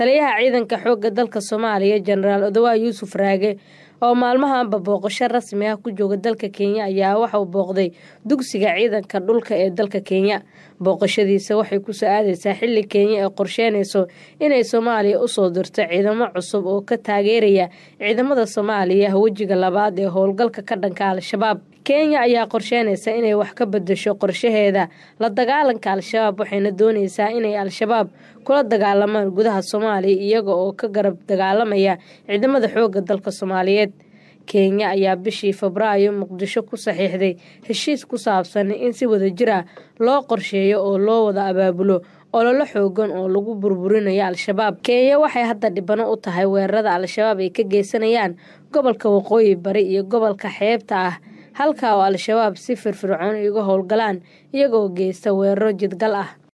taliyaha ciidanka xooga dalka soomaaliya jenaraal odawa yuusuf raage oo maalmahanba booqasho rasmi ah ku jooga dalka kenya ayaa waxau booqday dugsiga ciidanka dhulka ee dalka kenya booqashadiisa waxay kusoo aadeysaa xili kenya ay qorsheynayso inay soomaaliya usoo dirto ciidamo cusub oo ka taageeraya ciidamada soomaaliya wejiga labaad ee howlgalka ka dhanka al-shabaab kenya ayaa qorsheynaysa inay wax ka bedasho qorshaheeda la dagaalanka al-shabaab waxayna doonaysaa inay al-shabaab kula dagaalamaan gudaha soomaaliya iyaga oo ka garab dagaalamaya ciidamada xooga dalka soomaaliyeed kenya ayaa bishii febraayo muqdisho ku saxiixday heshiis ku saabsan in si wada jira ah loo qorsheeyo oo loo wada abaabulo ololo xoogan oo lagu burburinayo al-shabaab kenya waxay hadda dhibano u tahay weerarada al-shabaab ay ka geysanayaan gobolka waqooyi bari iyo gobolka xeebta ah halka oo al-shabaab si firfircoon iga howlgalaan iyagoo geysta weeraro jidgal ah